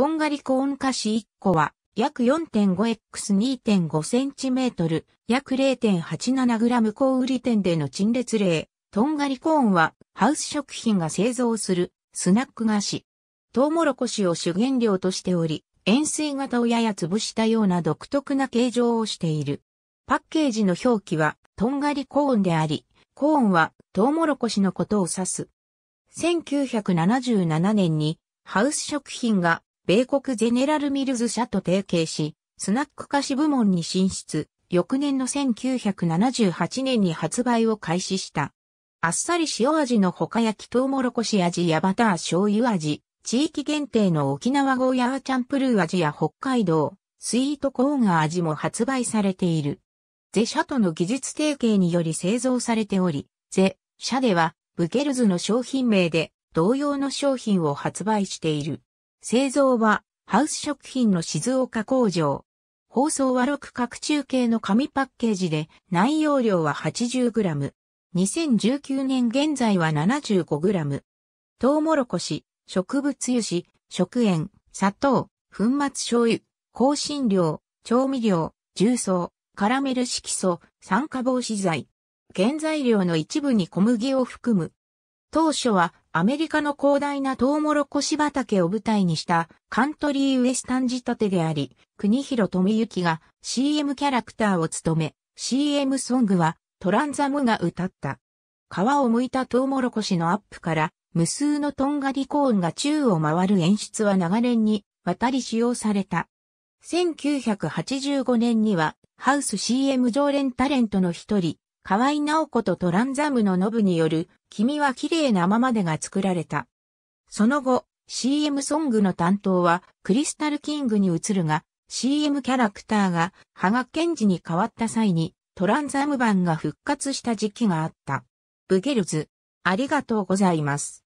とんがりコーン菓子1個は約 4.5x2.5cm 約 0.87g 小売店での陳列例。とんがりコーンはハウス食品が製造するスナック菓子。トウモロコシを主原料としており、円錐型をやや潰したような独特な形状をしている。パッケージの表記はとんがりコーンであり、コーンはトウモロコシのことを指す。1977年にハウス食品が米国ゼネラルミルズ社と提携し、スナック菓子部門に進出、翌年の1978年に発売を開始した。あっさり塩味のほか焼きトウモロコシ味やバター醤油味、地域限定の沖縄ゴーヤーチャンプルー味や北海道、スイートコーン味も発売されている。ゼ社との技術提携により製造されており、ゼ社ではブケルズの商品名で同様の商品を発売している。製造はハウス食品の静岡工場。包装は6角中系の紙パッケージで内容量は 80g。2019年現在は 75g。トウモロコシ、植物油脂、食塩、砂糖、粉末醤油、香辛料、調味料、重曹、カラメル色素、酸化防止剤。原材料の一部に小麦を含む。当初はアメリカの広大なトウモロコシ畑を舞台にしたカントリーウエスタン仕立てであり、国広富行が CM キャラクターを務め、CM ソングはトランザムが歌った。皮を剥いたトウモロコシのアップから無数のトンガリコーンが宙を回る演出は長年に渡り使用された。1985年にはハウス CM 常連タレントの一人、河合直子とトランザムのノブによる、君は綺麗なままでが作られた。その後、CM ソングの担当はクリスタルキングに移るが、CM キャラクターがガケンジに変わった際にトランザム版が復活した時期があった。ブゲルズ、ありがとうございます。